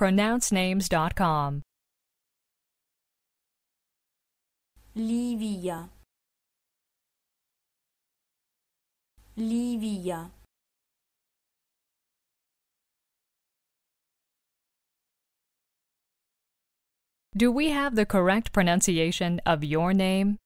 pronouncenames.com. Livia Livia Do we have the correct pronunciation of your name?